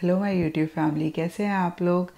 hello my YouTube family कैसे हैं आप लोग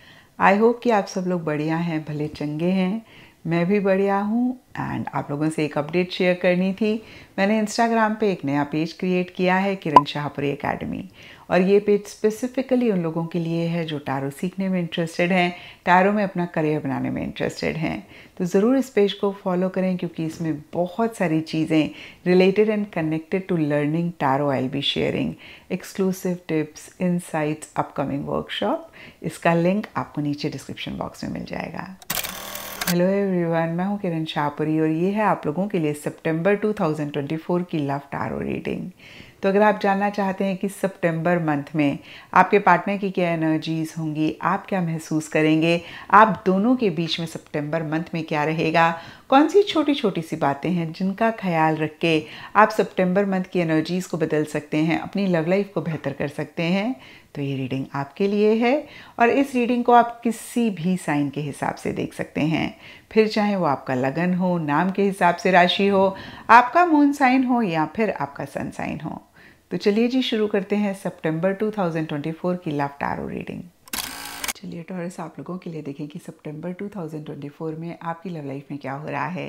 आई होप कि आप सब लोग बढ़िया हैं भले चंगे हैं मैं भी बढ़िया हूँ एंड आप लोगों से एक अपडेट शेयर करनी थी मैंने इंस्टाग्राम पे एक नया पेज क्रिएट किया है किरण शाहपुरी एकेडमी और ये पेज स्पेसिफिकली उन लोगों के लिए है जो टैरो सीखने में इंटरेस्टेड हैं टैरो में अपना करियर बनाने में इंटरेस्टेड हैं तो ज़रूर इस पेज को फॉलो करें क्योंकि इसमें बहुत सारी चीज़ें related and connected to learning tarot I be sharing exclusive tips insights upcoming workshop इसका लिंक आपको नीचे डिस्क्रिप्शन बॉक्स में मिल जाएगा हेलो एवरीवन मैं हूं किरण शाहपुरी और ये है आप लोगों के लिए सितंबर 2024 की लव टारो रीडिंग तो अगर आप जानना चाहते हैं कि सितंबर मंथ में आपके पार्टनर की क्या एनर्जीज होंगी आप क्या महसूस करेंगे आप दोनों के बीच में सितंबर मंथ में क्या रहेगा कौन सी छोटी छोटी सी बातें हैं जिनका ख्याल रख के आप सितंबर मंथ की एनर्जीज़ को बदल सकते हैं अपनी लव लाइफ को बेहतर कर सकते हैं तो ये रीडिंग आपके लिए है और इस रीडिंग को आप किसी भी साइन के हिसाब से देख सकते हैं फिर चाहे वो आपका लगन हो नाम के हिसाब से राशि हो आपका मून साइन हो या फिर आपका सन साइन हो तो चलिए जी शुरू करते हैं सितंबर 2024 की लव टारो रीडिंग चलिए टॉरस आप लोगों के लिए देखें कि सितंबर 2024 में आपकी लव लाइफ में क्या हो रहा है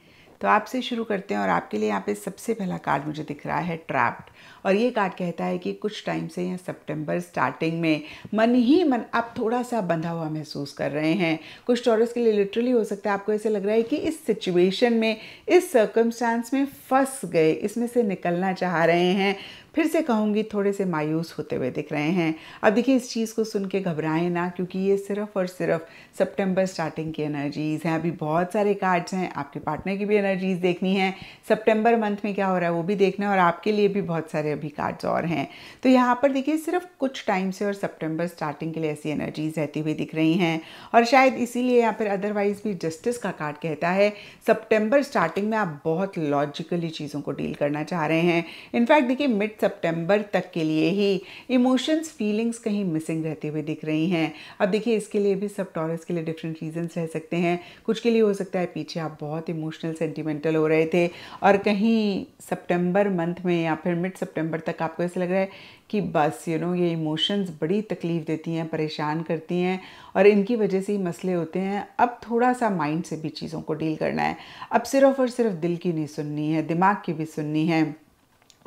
तो आपसे शुरू करते हैं और आपके लिए यहाँ पे सबसे पहला कार्ड मुझे दिख रहा है ट्रैप्ड और ये कार्ड कहता है कि कुछ टाइम से या सितंबर स्टार्टिंग में मन ही मन आप थोड़ा सा बंधा हुआ महसूस कर रहे हैं कुछ टॉरस के लिए लिटरली हो सकता है आपको ऐसे लग रहा है कि इस सिचुएशन में इस सर्कमस्टांस में फंस गए इसमें से निकलना चाह रहे हैं फिर से कहूँगी थोड़े से मायूस होते हुए दिख रहे हैं अब देखिए इस चीज़ को सुन के घबराएं ना क्योंकि ये सिर्फ और सिर्फ सितंबर स्टार्टिंग की एनर्जीज़ हैं अभी बहुत सारे कार्ड्स हैं आपके पार्टनर की भी एनर्जीज़ देखनी है सितंबर मंथ में क्या हो रहा है वो भी देखना है और आपके लिए भी बहुत सारे अभी कार्ड्स और हैं तो यहाँ पर देखिए सिर्फ कुछ टाइम से और सितंबर स्टार्टिंग के लिए ऐसी एनर्जीज़ रहती हुई दिख रही हैं और शायद इसीलिए यहाँ पर अदरवाइज़ भी जस्टिस का कार्ड कहता है सप्टेम्बर स्टार्टिंग में आप बहुत लॉजिकली चीज़ों को डील करना चाह रहे हैं इनफैक्ट देखिए मिड सितंबर तक के लिए ही इमोशंस फीलिंग्स कहीं मिसिंग रहते हुए दिख रही हैं अब देखिए इसके लिए भी सब टॉरस के लिए डिफरेंट रीजंस रह सकते हैं कुछ के लिए हो सकता है पीछे आप बहुत इमोशनल सेंटिमेंटल हो रहे थे और कहीं सितंबर मंथ में या फिर मिड सितंबर तक आपको ऐसा लग रहा है कि बस यू नो ये इमोशंस बड़ी तकलीफ़ देती हैं परेशान करती हैं और इनकी वजह से ही मसले होते हैं अब थोड़ा सा माइंड से भी चीज़ों को डील करना है अब सिर्फ और सिर्फ दिल की नहीं सुननी है दिमाग की भी सुननी है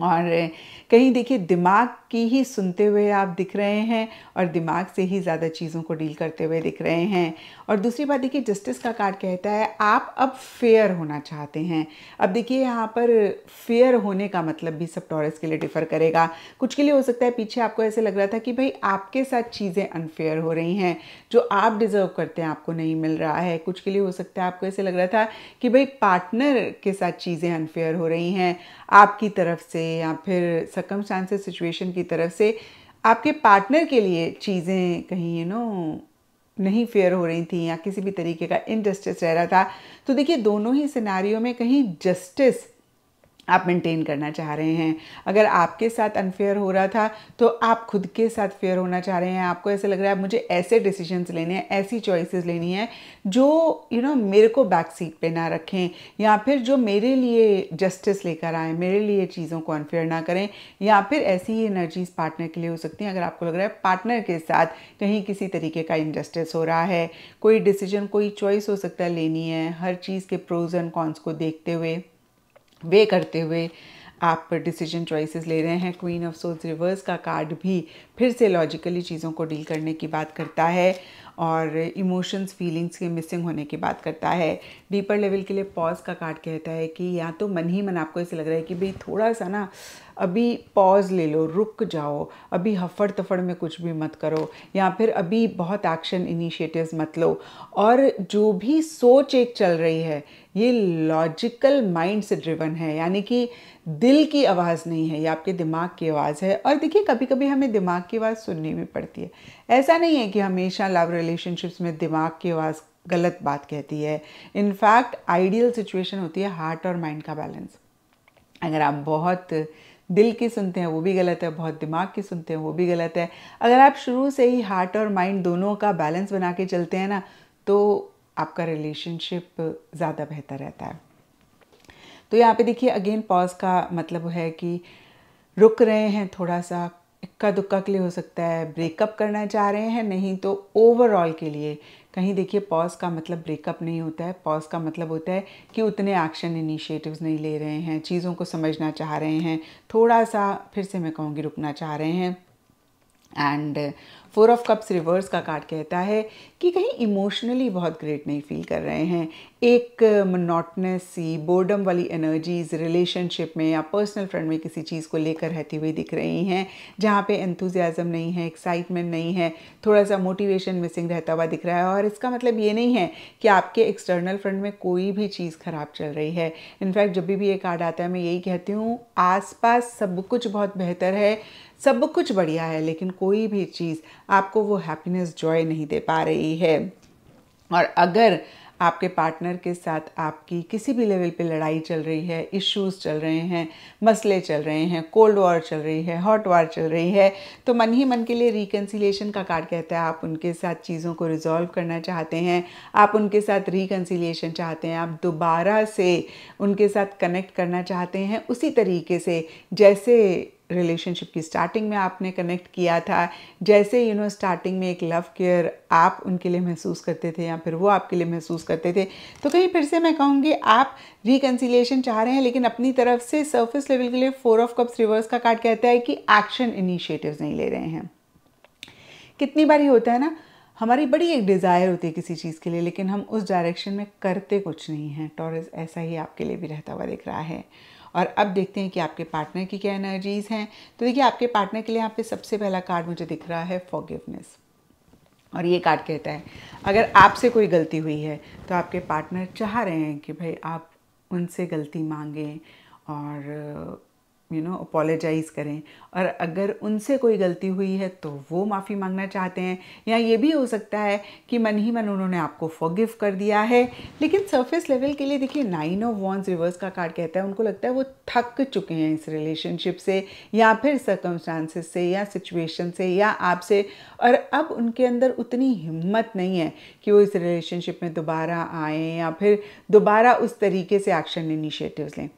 और कहीं देखिए दिमाग की ही सुनते हुए आप दिख रहे हैं और दिमाग से ही ज़्यादा चीज़ों को डील करते हुए दिख रहे हैं और दूसरी बात देखिए जस्टिस का कार्ड कहता है आप अब फेयर होना चाहते हैं अब देखिए यहाँ पर फेयर होने का मतलब भी सब टॉरस के लिए डिफ़र करेगा कुछ के लिए हो सकता है पीछे आपको ऐसे लग रहा था कि भाई आपके साथ चीज़ें अनफेयर हो रही हैं जो आप डिज़र्व करते हैं आपको नहीं मिल रहा है कुछ के लिए हो सकता है आपको ऐसे लग रहा था कि भाई पार्टनर के साथ चीज़ें अनफेयर हो रही हैं आपकी तरफ से या फिर सकम सिचुएशन की तरफ से आपके पार्टनर के लिए चीज़ें कहीं यू नो नहीं फेयर हो रही थी या किसी भी तरीके का इनजस्टिस रह रहा था तो देखिए दोनों ही सिनारियों में कहीं जस्टिस आप मेंटेन करना चाह रहे हैं अगर आपके साथ अनफेयर हो रहा था तो आप खुद के साथ फेयर होना चाह रहे हैं आपको ऐसे लग रहा है मुझे ऐसे डिसीजंस लेने हैं ऐसी चॉइसेस लेनी है जो यू you नो know, मेरे को बैक सीट पे ना रखें या फिर जो मेरे लिए जस्टिस लेकर आए मेरे लिए चीज़ों को अनफेयर ना करें या फिर ऐसी ही एनर्जीज पार्टनर के लिए हो सकती हैं अगर आपको लग रहा है पार्टनर के साथ कहीं किसी तरीके का इनजस्टिस हो रहा है कोई डिसीजन कोई चॉइस हो सकता है लेनी है हर चीज़ के प्रोज एंड कॉन्स को देखते हुए वे करते हुए आप डिसीजन चॉइसेस ले रहे हैं क्वीन ऑफ सोल्स रिवर्स का कार्ड भी फिर से लॉजिकली चीज़ों को डील करने की बात करता है और इमोशंस फीलिंग्स के मिसिंग होने की बात करता है डीपर लेवल के लिए पॉज का कार्ड कहता है कि या तो मन ही मन आपको ऐसे लग रहा है कि भाई थोड़ा सा ना अभी पॉज ले लो रुक जाओ अभी हफड़ तफड़ में कुछ भी मत करो या फिर अभी बहुत एक्शन इनिशिएटिव्स मत लो और जो भी सोच एक चल रही है ये लॉजिकल माइंड से ड्रिवन है यानी कि दिल की आवाज़ नहीं है ये आपके दिमाग की आवाज़ है और देखिए कभी कभी हमें दिमाग की आवाज़ सुननी भी पड़ती है ऐसा नहीं है कि हमेशा लव रिलेशनशिप्स में दिमाग की आवाज़ गलत बात कहती है इनफैक्ट आइडियल सिचुएशन होती है हार्ट और माइंड का बैलेंस अगर आप बहुत दिल की सुनते हैं वो भी गलत है बहुत दिमाग की सुनते हैं वो भी गलत है अगर आप शुरू से ही हार्ट और माइंड दोनों का बैलेंस बना के चलते हैं ना तो आपका रिलेशनशिप ज़्यादा बेहतर रहता है तो यहाँ पे देखिए अगेन पॉज का मतलब है कि रुक रहे हैं थोड़ा सा इक्का दुक्का के लिए हो सकता है ब्रेकअप करना चाह रहे हैं नहीं तो ओवरऑल के लिए कहीं देखिए पॉज का मतलब ब्रेकअप नहीं होता है पॉज का मतलब होता है कि उतने एक्शन इनिशिएटिव्स नहीं ले रहे हैं चीज़ों को समझना चाह रहे हैं थोड़ा सा फिर से मैं कहूँगी रुकना चाह रहे हैं and four of cups reverse का कार्ड कहता है कि कहीं इमोशनली बहुत ग्रेट नहीं फील कर रहे हैं एक मोनोटनस सी बोर्डम वाली एनर्जीज रिलेशनशिप में या पर्सनल फ्रेंड में किसी चीज़ को लेकर रहती हुई दिख रही हैं जहाँ पे एंथुजियाज़म नहीं है एक्साइटमेंट नहीं है थोड़ा सा मोटिवेशन मिसिंग रहता हुआ दिख रहा है और इसका मतलब ये नहीं है कि आपके एक्सटर्नल फ्रेंड में कोई भी चीज़ ख़राब चल रही है इनफैक्ट जब भी ये कार्ड आता है मैं यही कहती हूँ आसपास सब कुछ बहुत बेहतर है सब कुछ बढ़िया है लेकिन कोई भी चीज़ आपको वो हैप्पीनेस जॉय नहीं दे पा रही है और अगर आपके पार्टनर के साथ आपकी किसी भी लेवल पे लड़ाई चल रही है इश्यूज चल रहे हैं मसले चल रहे हैं कोल्ड वॉर चल रही है हॉट वॉर चल रही है तो मन ही मन के लिए रिकन्सिलेशन का कार्ड कहता है आप उनके साथ चीज़ों को रिजॉल्व करना चाहते हैं आप उनके साथ रिकन्सिलेशन चाहते हैं आप दोबारा से उनके साथ कनेक्ट करना चाहते हैं उसी तरीके से जैसे रिलेशनशिप की स्टार्टिंग में आपने कनेक्ट किया था जैसे यू नो स्टार्टिंग में एक लव केयर आप उनके लिए महसूस करते थे या फिर वो आपके लिए महसूस करते थे तो कहीं फिर से मैं कहूँगी आप रिकन्सिलेशन चाह रहे हैं लेकिन अपनी तरफ से सर्फेस लेवल के लिए फोर ऑफ कप्स रिवर्स का कार्ड कहता है कि एक्शन इनिशिएटिव नहीं ले रहे हैं कितनी बार ही होता है ना हमारी बड़ी एक डिज़ायर होती है किसी चीज़ के लिए लेकिन हम उस डायरेक्शन में करते कुछ नहीं हैं टॉरस ऐसा ही आपके लिए भी रहता हुआ दिख रहा है और अब देखते हैं कि आपके पार्टनर की क्या एनर्जीज़ हैं तो देखिए आपके पार्टनर के लिए यहाँ पे सबसे पहला कार्ड मुझे दिख रहा है फॉगिवनेस और ये कार्ड कहता है अगर आपसे कोई गलती हुई है तो आपके पार्टनर चाह रहे हैं कि भाई आप उनसे गलती मांगें और यू नो अपोलोजाइज़ करें और अगर उनसे कोई गलती हुई है तो वो माफ़ी मांगना चाहते हैं या ये भी हो सकता है कि मन ही मन उन्होंने आपको फॉगिव कर दिया है लेकिन सरफेस लेवल के लिए देखिए नाइन ऑफ वॉन्स रिवर्स का कार्ड कहता है उनको लगता है वो थक चुके हैं इस रिलेशनशिप से या फिर सर्कमस्टांसिस से या सिचुएशन से या आपसे और अब उनके अंदर उतनी हिम्मत नहीं है कि वो इस रिलेशनशिप में दोबारा आएँ या फिर दोबारा उस तरीके से एक्शन इनिशिएटिव लें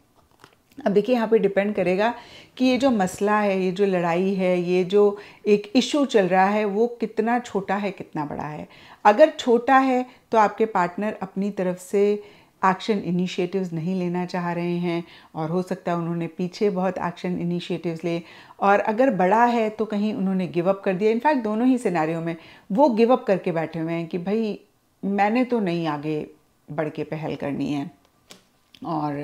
अब देखिए यहाँ पे डिपेंड करेगा कि ये जो मसला है ये जो लड़ाई है ये जो एक इशू चल रहा है वो कितना छोटा है कितना बड़ा है अगर छोटा है तो आपके पार्टनर अपनी तरफ से एक्शन इनिशिएटिव्स नहीं लेना चाह रहे हैं और हो सकता है उन्होंने पीछे बहुत एक्शन इनिशिएटिव्स ले और अगर बड़ा है तो कहीं उन्होंने गिव अप कर दिया इनफैक्ट दोनों ही सिनारियों में वो गिव अप करके बैठे हुए हैं कि भाई मैंने तो नहीं आगे बढ़ के पहल करनी है और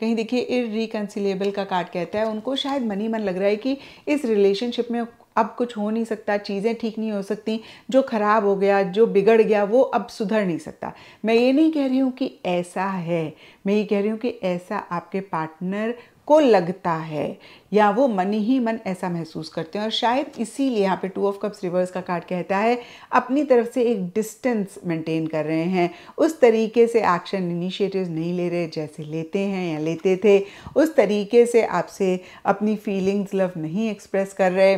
कहीं देखिए रिकनसिलेबल का कार्ड कहता है उनको शायद मनी मन लग रहा है कि इस रिलेशनशिप में अब कुछ हो नहीं सकता चीज़ें ठीक नहीं हो सकती जो ख़राब हो गया जो बिगड़ गया वो अब सुधर नहीं सकता मैं ये नहीं कह रही हूँ कि ऐसा है मैं ये कह रही हूँ कि ऐसा आपके पार्टनर को लगता है या वो मन ही मन ऐसा महसूस करते हैं और शायद इसीलिए यहाँ पे टू ऑफ कप्स रिवर्स का कार्ड कहता है अपनी तरफ से एक डिस्टेंस मेंटेन कर रहे हैं उस तरीके से एक्शन इनिशिएटिव्स नहीं ले रहे जैसे लेते हैं या लेते थे उस तरीके से आपसे अपनी फीलिंग्स लव नहीं एक्सप्रेस कर रहे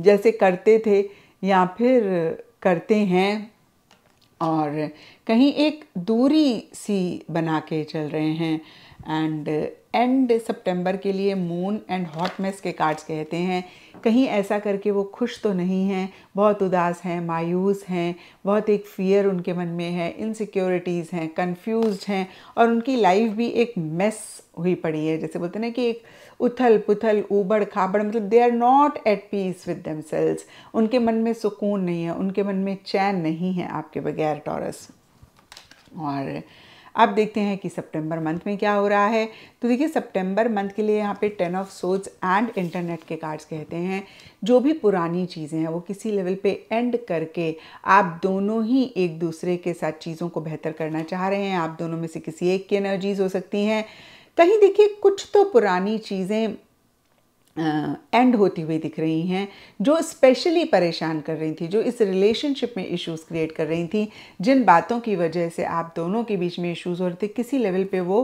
जैसे करते थे या फिर करते हैं और कहीं एक दूरी सी बना के चल रहे हैं एंड एंड सितंबर के लिए मून एंड हॉट मेस के कार्ड्स कहते हैं कहीं ऐसा करके वो खुश तो नहीं हैं बहुत उदास हैं मायूस हैं बहुत एक फ़ियर उनके मन में है इनसिक्योरिटीज़ हैं कंफ्यूज हैं और उनकी लाइफ भी एक मेस हुई पड़ी है जैसे बोलते हैं ना कि एक उथल पुथल ऊबड़ खाबड़ मतलब they are not at peace with them उनके मन में सुकून नहीं है उनके मन में चैन नहीं है आपके बगैर टॉरस और अब देखते हैं कि सितंबर मंथ में क्या हो रहा है तो देखिए सितंबर मंथ के लिए यहाँ पे टेन ऑफ सोच एंड इंटरनेट के कार्ड्स कहते हैं जो भी पुरानी चीज़ें हैं वो किसी लेवल पे एंड करके आप दोनों ही एक दूसरे के साथ चीज़ों को बेहतर करना चाह रहे हैं आप दोनों में से किसी एक की एनर्जीज हो सकती हैं कहीं देखिए कुछ तो पुरानी चीज़ें एंड होती हुई दिख रही हैं जो स्पेशली परेशान कर रही थी जो इस रिलेशनशिप में इश्यूज क्रिएट कर रही थी जिन बातों की वजह से आप दोनों के बीच में इश्यूज हो रहे थे किसी लेवल पे वो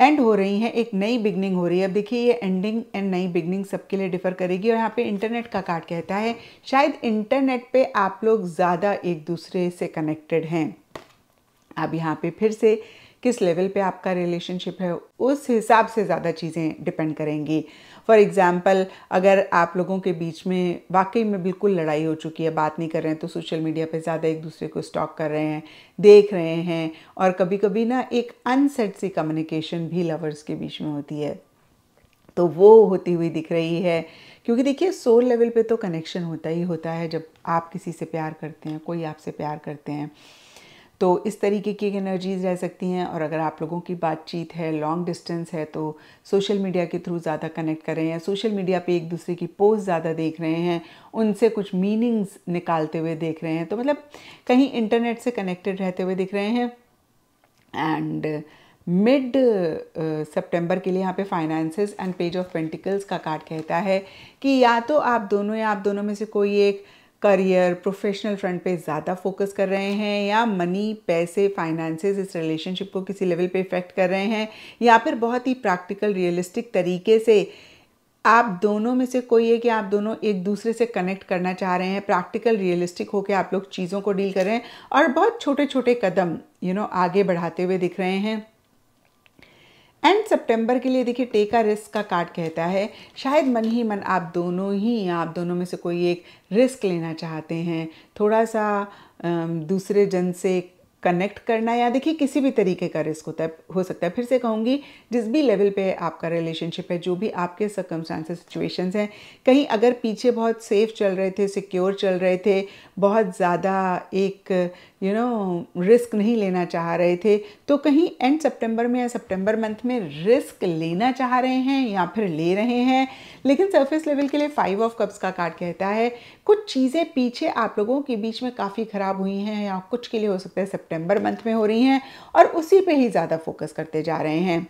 एंड हो रही हैं एक नई बिगनिंग हो रही है अब देखिए ये एंडिंग एंड नई बिगनिंग सबके लिए डिफर करेगी और यहाँ पे इंटरनेट का कार्ड कहता है शायद इंटरनेट पे आप लोग ज़्यादा एक दूसरे से कनेक्टेड हैं अब यहाँ पे फिर से किस लेवल पे आपका रिलेशनशिप है उस हिसाब से ज़्यादा चीज़ें डिपेंड करेंगी फॉर एग्ज़ाम्पल अगर आप लोगों के बीच में वाकई में बिल्कुल लड़ाई हो चुकी है बात नहीं कर रहे हैं तो सोशल मीडिया पे ज़्यादा एक दूसरे को स्टॉक कर रहे हैं देख रहे हैं और कभी कभी ना एक अनसेट सी कम्युनिकेशन भी लवर्स के बीच में होती है तो वो होती हुई दिख रही है क्योंकि देखिए सोल लेवल पे तो कनेक्शन होता ही होता है जब आप किसी से प्यार करते हैं कोई आपसे प्यार करते हैं तो इस तरीके की एनर्जीज़ रह सकती हैं और अगर आप लोगों की बातचीत है लॉन्ग डिस्टेंस है तो सोशल मीडिया के थ्रू ज़्यादा कनेक्ट कर रहे हैं सोशल मीडिया पे एक दूसरे की पोस्ट ज़्यादा देख रहे हैं उनसे कुछ मीनिंग्स निकालते हुए देख रहे हैं तो मतलब कहीं इंटरनेट से कनेक्टेड रहते हुए दिख रहे हैं एंड मिड सेप्टेम्बर के लिए यहाँ पे finances and page of pentacles का कार्ड कहता है कि या तो आप दोनों या आप दोनों में से कोई एक करियर प्रोफेशनल फ्रंट पे ज़्यादा फोकस कर रहे हैं या मनी पैसे फाइनेंसेस इस रिलेशनशिप को किसी लेवल पे इफ़ेक्ट कर रहे हैं या फिर बहुत ही प्रैक्टिकल रियलिस्टिक तरीके से आप दोनों में से कोई है कि आप दोनों एक दूसरे से कनेक्ट करना चाह रहे हैं प्रैक्टिकल रियलिस्टिक होकर आप लोग चीज़ों को डील कर रहे हैं और बहुत छोटे छोटे कदम यू you नो know, आगे बढ़ाते हुए दिख रहे हैं एंड सितंबर के लिए देखिए टेका रिस्क का कार्ड कहता है शायद मन ही मन आप दोनों ही आप दोनों में से कोई एक रिस्क लेना चाहते हैं थोड़ा सा दूसरे जन से कनेक्ट करना या देखिए किसी भी तरीके का रिस्क होता है हो सकता है फिर से कहूँगी जिस भी लेवल पे आपका रिलेशनशिप है जो भी आपके सर्कमस्टांसेस सिचुएशंस हैं कहीं अगर पीछे बहुत सेफ चल रहे थे सिक्योर चल रहे थे बहुत ज़्यादा एक यू नो रिस्क नहीं लेना चाह रहे थे तो कहीं एंड सितंबर में या सितंबर मंथ में रिस्क लेना चाह रहे हैं या फिर ले रहे हैं लेकिन सरफेस लेवल के लिए फाइव ऑफ कप्स का कार्ड कहता है कुछ चीज़ें पीछे आप लोगों के बीच में काफ़ी ख़राब हुई हैं या कुछ के लिए हो सकता है सेप्टेम्बर मंथ में हो रही हैं और उसी पर ही ज़्यादा फोकस करते जा रहे हैं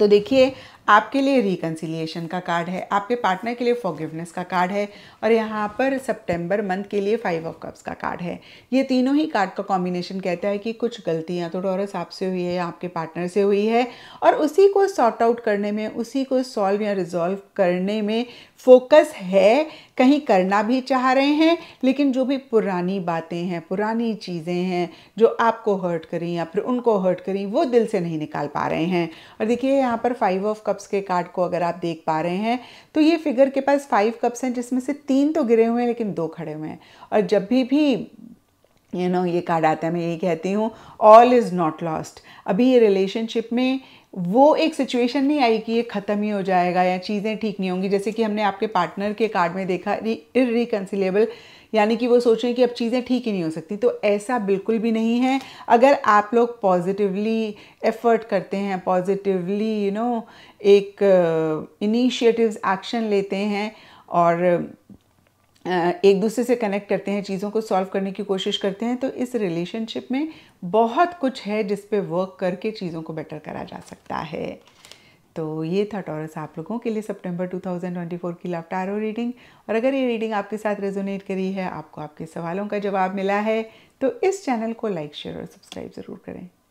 तो देखिए आपके लिए रिकन्सिलिएशन का कार्ड है आपके पार्टनर के लिए फॉरगिवनेस का कार्ड है और यहाँ पर सितंबर मंथ के लिए फाइव ऑफ कप्स का कार्ड है ये तीनों ही कार्ड का कॉम्बिनेशन कहता है कि कुछ गलतियाँ तो डॉरस आपसे हुई है या आपके पार्टनर से हुई है और उसी को सॉर्ट आउट करने में उसी को सॉल्व या रिजॉल्व करने में फोकस है कहीं करना भी चाह रहे हैं लेकिन जो भी पुरानी बातें हैं पुरानी चीज़ें हैं जो आपको हर्ट करी या फिर उनको हर्ट करी वो दिल से नहीं निकाल पा रहे हैं और देखिए यहाँ पर फाइव ऑफ कप कप्स के कार्ड को अगर आप देख पा रहे हैं तो ये फिगर के पास फाइव कप्स हैं जिसमें से तीन तो गिरे हुए हैं लेकिन दो खड़े हुए हैं और जब भी भी यू you नो know, ये कार्ड आता है मैं यही कहती हूँ ऑल इज़ नॉट लॉस्ट अभी ये रिलेशनशिप में वो एक सिचुएशन नहीं आई कि ये ख़त्म ही हो जाएगा या चीज़ें ठीक नहीं होंगी जैसे कि हमने आपके पार्टनर के कार्ड में देखा इरिकन्सिलेबल यानी कि वो सोच रहे हैं कि अब चीज़ें ठीक ही नहीं हो सकती तो ऐसा बिल्कुल भी नहीं है अगर आप लोग पॉजिटिवली एफर्ट करते हैं पॉजिटिवली यू नो एक इनिशिएटिव्स एक्शन लेते हैं और एक दूसरे से कनेक्ट करते हैं चीज़ों को सॉल्व करने की कोशिश करते हैं तो इस रिलेशनशिप में बहुत कुछ है जिस पे वर्क करके चीज़ों को बेटर करा जा सकता है तो ये था टॉरस आप लोगों के लिए सितंबर 2024 की लव टारो रीडिंग और अगर ये रीडिंग आपके साथ रेजोनेट करी है आपको आपके सवालों का जवाब मिला है तो इस चैनल को लाइक शेयर और सब्सक्राइब ज़रूर करें